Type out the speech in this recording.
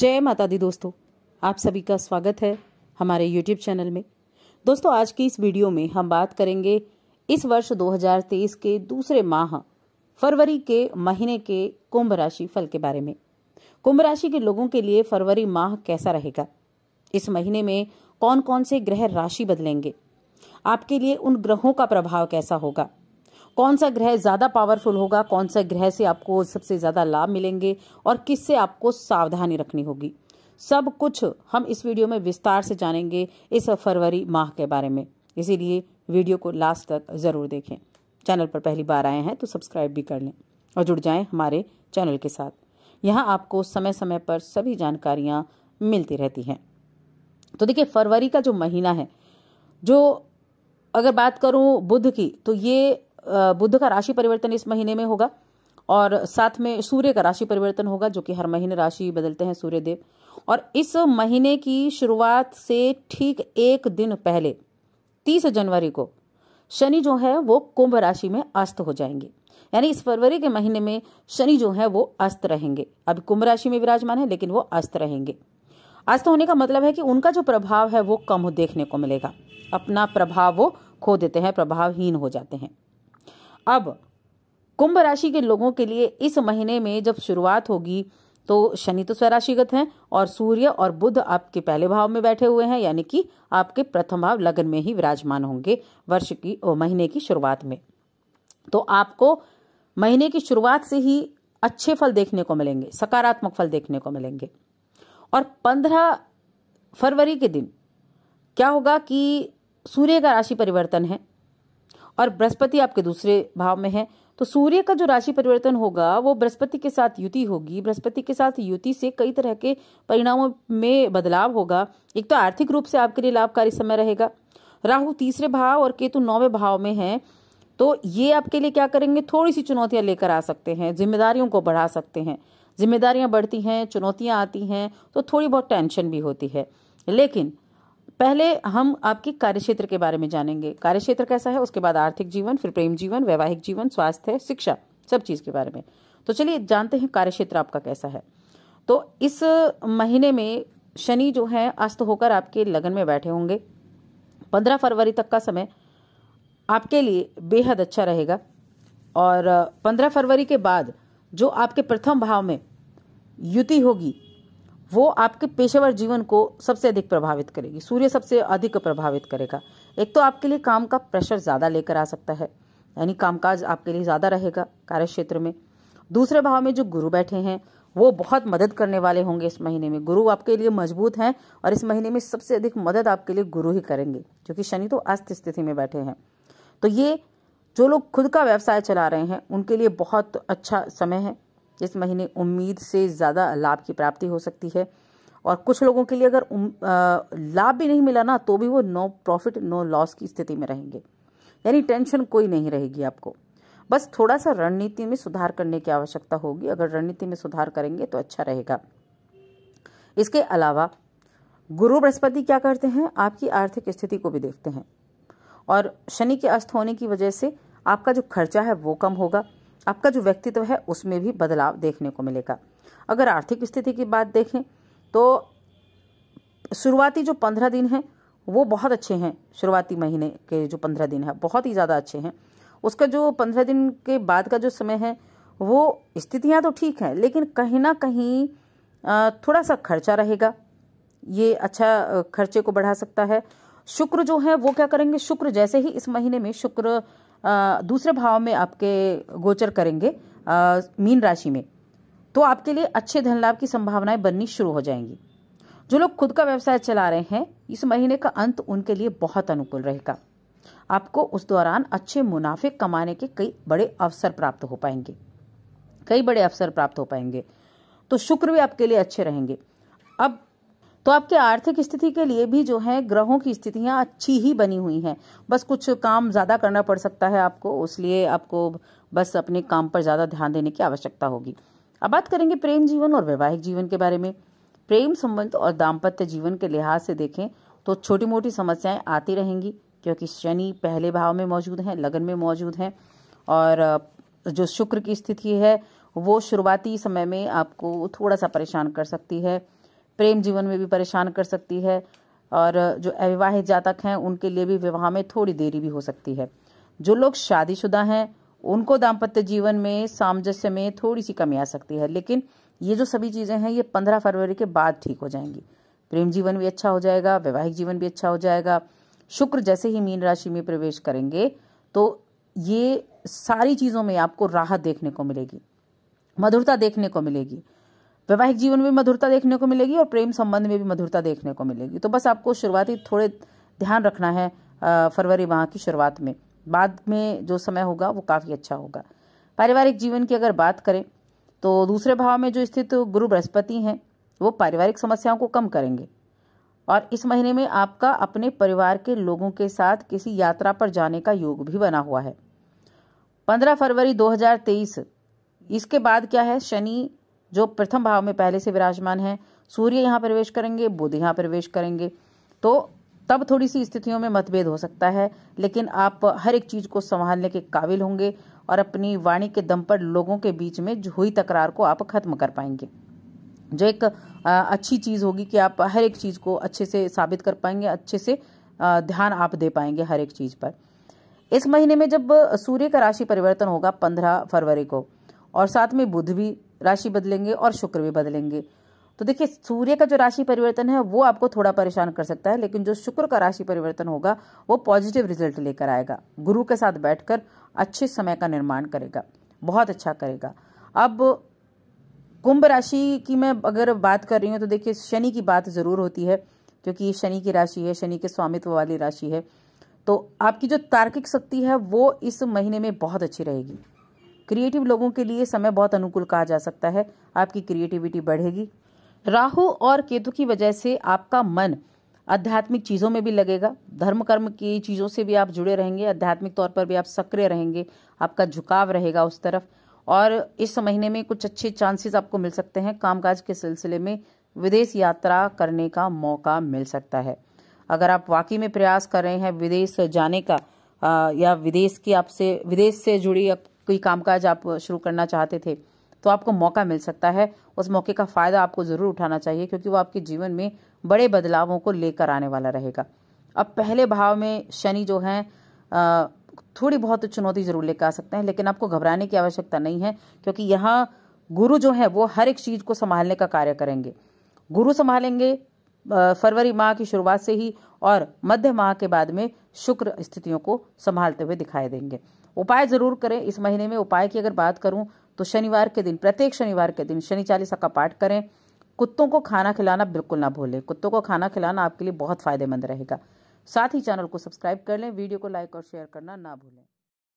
जय माता दी दोस्तों आप सभी का स्वागत है हमारे YouTube चैनल में दोस्तों आज की इस वीडियो में हम बात करेंगे इस वर्ष 2023 के दूसरे माह फरवरी के महीने के कुंभ राशि फल के बारे में कुंभ राशि के लोगों के लिए फरवरी माह कैसा रहेगा इस महीने में कौन कौन से ग्रह राशि बदलेंगे आपके लिए उन ग्रहों का प्रभाव कैसा होगा कौन सा ग्रह ज़्यादा पावरफुल होगा कौन सा ग्रह से आपको सबसे ज़्यादा लाभ मिलेंगे और किससे आपको सावधानी रखनी होगी सब कुछ हम इस वीडियो में विस्तार से जानेंगे इस फरवरी माह के बारे में इसीलिए वीडियो को लास्ट तक ज़रूर देखें चैनल पर पहली बार आए हैं तो सब्सक्राइब भी कर लें और जुड़ जाएं हमारे चैनल के साथ यहाँ आपको समय समय पर सभी जानकारियां मिलती रहती हैं तो देखिए फरवरी का जो महीना है जो अगर बात करूं बुध की तो ये बुद्ध का राशि परिवर्तन इस महीने में होगा और साथ में सूर्य का राशि परिवर्तन होगा जो कि हर महीने राशि बदलते हैं सूर्यदेव और इस महीने की शुरुआत से ठीक एक दिन पहले तीस जनवरी को शनि जो है वो कुंभ राशि में अस्त हो जाएंगे यानी इस फरवरी के महीने में शनि जो है वो अस्त रहेंगे अब कुंभ राशि में विराजमान है लेकिन वो अस्त रहेंगे अस्त होने का मतलब है कि उनका जो प्रभाव है वो कम देखने को मिलेगा अपना प्रभाव वो खो देते हैं प्रभावहीन हो जाते हैं अब कुंभ राशि के लोगों के लिए इस महीने में जब शुरुआत होगी तो शनि तो स्वराशिगत हैं और सूर्य और बुध आपके पहले भाव में बैठे हुए हैं यानी कि आपके प्रथम भाव लगन में ही विराजमान होंगे वर्ष की महीने की शुरुआत में तो आपको महीने की शुरुआत से ही अच्छे फल देखने को मिलेंगे सकारात्मक फल देखने को मिलेंगे और पंद्रह फरवरी के दिन क्या होगा कि सूर्य का राशि परिवर्तन है और बृहस्पति आपके दूसरे भाव में है तो सूर्य का जो राशि परिवर्तन होगा वो बृहस्पति के साथ युति होगी बृहस्पति के साथ युति से कई तरह के परिणामों में बदलाव होगा एक तो आर्थिक रूप से आपके लिए लाभकारी समय रहेगा राहु तीसरे भाव और केतु नौवे भाव में है तो ये आपके लिए क्या करेंगे थोड़ी सी चुनौतियां लेकर आ सकते हैं जिम्मेदारियों को बढ़ा सकते हैं जिम्मेदारियां बढ़ती हैं चुनौतियां आती हैं तो थोड़ी बहुत टेंशन भी होती है लेकिन पहले हम आपके कार्य क्षेत्र के बारे में जानेंगे कार्य क्षेत्र कैसा है उसके बाद आर्थिक जीवन फिर प्रेम जीवन वैवाहिक जीवन स्वास्थ्य शिक्षा सब चीज के बारे में तो चलिए जानते हैं कार्य क्षेत्र आपका कैसा है तो इस महीने में शनि जो है अस्त होकर आपके लगन में बैठे होंगे पंद्रह फरवरी तक का समय आपके लिए बेहद अच्छा रहेगा और पंद्रह फरवरी के बाद जो आपके प्रथम भाव में युति होगी वो आपके पेशेवर जीवन को सबसे अधिक प्रभावित करेगी सूर्य सबसे अधिक प्रभावित करेगा एक तो आपके लिए काम का प्रेशर ज़्यादा लेकर आ सकता है यानी कामकाज आपके लिए ज़्यादा रहेगा कार्य क्षेत्र में दूसरे भाव में जो गुरु बैठे हैं वो बहुत मदद करने वाले होंगे इस महीने में गुरु आपके लिए मजबूत हैं और इस महीने में सबसे अधिक मदद आपके लिए गुरु ही करेंगे क्योंकि शनि तो अस्त स्थिति में बैठे हैं तो ये जो लोग खुद का व्यवसाय चला रहे हैं उनके लिए बहुत अच्छा समय है इस महीने उम्मीद से ज़्यादा लाभ की प्राप्ति हो सकती है और कुछ लोगों के लिए अगर लाभ भी नहीं मिला ना तो भी वो नो प्रॉफिट नो लॉस की स्थिति में रहेंगे यानी टेंशन कोई नहीं रहेगी आपको बस थोड़ा सा रणनीति में सुधार करने की आवश्यकता होगी अगर रणनीति में सुधार करेंगे तो अच्छा रहेगा इसके अलावा गुरु बृहस्पति क्या करते हैं आपकी आर्थिक स्थिति को भी देखते हैं और शनि के अस्त होने की वजह से आपका जो खर्चा है वो कम होगा आपका जो व्यक्तित्व है उसमें भी बदलाव देखने को मिलेगा अगर आर्थिक स्थिति की बात देखें तो शुरुआती जो पंद्रह दिन हैं वो बहुत अच्छे हैं शुरुआती महीने के जो पंद्रह दिन है बहुत ही ज़्यादा अच्छे हैं उसका जो पंद्रह दिन के बाद का जो समय है वो स्थितियाँ तो ठीक हैं लेकिन कहीं ना कहीं थोड़ा सा खर्चा रहेगा ये अच्छा खर्चे को बढ़ा सकता है शुक्र जो है वो क्या करेंगे शुक्र जैसे ही इस महीने में शुक्र दूसरे भाव में आपके गोचर करेंगे मीन राशि में तो आपके लिए अच्छे धन लाभ की संभावनाएं बननी शुरू हो जाएंगी जो लोग खुद का व्यवसाय चला रहे हैं इस महीने का अंत उनके लिए बहुत अनुकूल रहेगा आपको उस दौरान अच्छे मुनाफे कमाने के कई बड़े अवसर प्राप्त हो पाएंगे कई बड़े अवसर प्राप्त हो पाएंगे तो शुक्र भी आपके लिए अच्छे रहेंगे अब तो आपके आर्थिक स्थिति के लिए भी जो है ग्रहों की स्थितियां अच्छी ही बनी हुई हैं बस कुछ काम ज़्यादा करना पड़ सकता है आपको इसलिए आपको बस अपने काम पर ज़्यादा ध्यान देने की आवश्यकता होगी अब बात करेंगे प्रेम जीवन और वैवाहिक जीवन के बारे में प्रेम संबंध और दाम्पत्य जीवन के लिहाज से देखें तो छोटी मोटी समस्याएं आती रहेंगी क्योंकि शनि पहले भाव में मौजूद हैं लगन में मौजूद हैं और जो शुक्र की स्थिति है वो शुरुआती समय में आपको थोड़ा सा परेशान कर सकती है प्रेम जीवन में भी परेशान कर सकती है और जो अविवाहित जातक हैं उनके लिए भी विवाह में थोड़ी देरी भी हो सकती है जो लोग शादीशुदा हैं उनको दाम्पत्य जीवन में सामंजस्य में थोड़ी सी कमी आ सकती है लेकिन ये जो सभी चीज़ें हैं ये पंद्रह फरवरी के बाद ठीक हो जाएंगी प्रेम जीवन भी अच्छा हो जाएगा वैवाहिक जीवन भी अच्छा हो जाएगा शुक्र जैसे ही मीन राशि में प्रवेश करेंगे तो ये सारी चीज़ों में आपको राहत देखने को मिलेगी मधुरता देखने को मिलेगी वैवाहिक जीवन में मधुरता देखने को मिलेगी और प्रेम संबंध में भी मधुरता देखने को मिलेगी तो बस आपको शुरुआती थोड़े ध्यान रखना है फरवरी माह की शुरुआत में बाद में जो समय होगा वो काफ़ी अच्छा होगा पारिवारिक जीवन की अगर बात करें तो दूसरे भाव में जो स्थित तो गुरु बृहस्पति हैं वो पारिवारिक समस्याओं को कम करेंगे और इस महीने में आपका अपने परिवार के लोगों के साथ किसी यात्रा पर जाने का योग भी बना हुआ है 15 फरवरी 2023 इसके बाद क्या है शनि जो प्रथम भाव में पहले से विराजमान है सूर्य यहाँ प्रवेश करेंगे बुध यहाँ प्रवेश करेंगे तो तब थोड़ी सी स्थितियों में मतभेद हो सकता है लेकिन आप हर एक चीज को संभालने के काबिल होंगे और अपनी वाणी के दम पर लोगों के बीच में हुई तकरार को आप खत्म कर पाएंगे जो एक अच्छी चीज होगी कि आप हर एक चीज को अच्छे से साबित कर पाएंगे अच्छे से ध्यान आप दे पाएंगे हर एक चीज पर इस महीने में जब सूर्य का राशि परिवर्तन होगा पंद्रह फरवरी को और साथ में बुध भी राशि बदलेंगे और शुक्र भी बदलेंगे तो देखिए सूर्य का जो राशि परिवर्तन है वो आपको थोड़ा परेशान कर सकता है लेकिन जो शुक्र का राशि परिवर्तन होगा वो पॉजिटिव रिजल्ट लेकर आएगा गुरु के साथ बैठकर अच्छे समय का निर्माण करेगा बहुत अच्छा करेगा अब कुंभ राशि की मैं अगर बात कर रही हूँ तो देखिए शनि की बात ज़रूर होती है क्योंकि ये शनि की राशि है शनि के स्वामित्व वाली राशि है तो आपकी जो तार्किक शक्ति है वो इस महीने में बहुत अच्छी रहेगी क्रिएटिव लोगों के लिए समय बहुत अनुकूल कहा जा सकता है आपकी क्रिएटिविटी बढ़ेगी राहु और केतु की वजह से आपका मन आध्यात्मिक चीज़ों में भी लगेगा धर्म कर्म की चीज़ों से भी आप जुड़े रहेंगे आध्यात्मिक तौर पर भी आप सक्रिय रहेंगे आपका झुकाव रहेगा उस तरफ और इस महीने में कुछ अच्छे चांसेस आपको मिल सकते हैं कामकाज के सिलसिले में विदेश यात्रा करने का मौका मिल सकता है अगर आप वाकई में प्रयास कर रहे हैं विदेश जाने का या विदेश की आपसे विदेश से जुड़ी कोई कामकाज आप शुरू करना चाहते थे तो आपको मौका मिल सकता है उस मौके का फ़ायदा आपको ज़रूर उठाना चाहिए क्योंकि वो आपके जीवन में बड़े बदलावों को लेकर आने वाला रहेगा अब पहले भाव में शनि जो है थोड़ी बहुत चुनौती ज़रूर लेकर आ सकते हैं लेकिन आपको घबराने की आवश्यकता नहीं है क्योंकि यहाँ गुरु जो है वो हर एक चीज़ को संभालने का कार्य करेंगे गुरु संभालेंगे फरवरी माह की शुरुआत से ही और मध्य माह के बाद में शुक्र स्थितियों को संभालते हुए दिखाई देंगे उपाय जरूर करें इस महीने में उपाय की अगर बात करूं तो शनिवार के दिन प्रत्येक शनिवार के दिन शनि चालीसा का पाठ करें कुत्तों को खाना खिलाना बिल्कुल ना भूलें कुत्तों को खाना खिलाना आपके लिए बहुत फायदेमंद रहेगा साथ ही चैनल को सब्सक्राइब कर लें वीडियो को लाइक और शेयर करना ना भूलें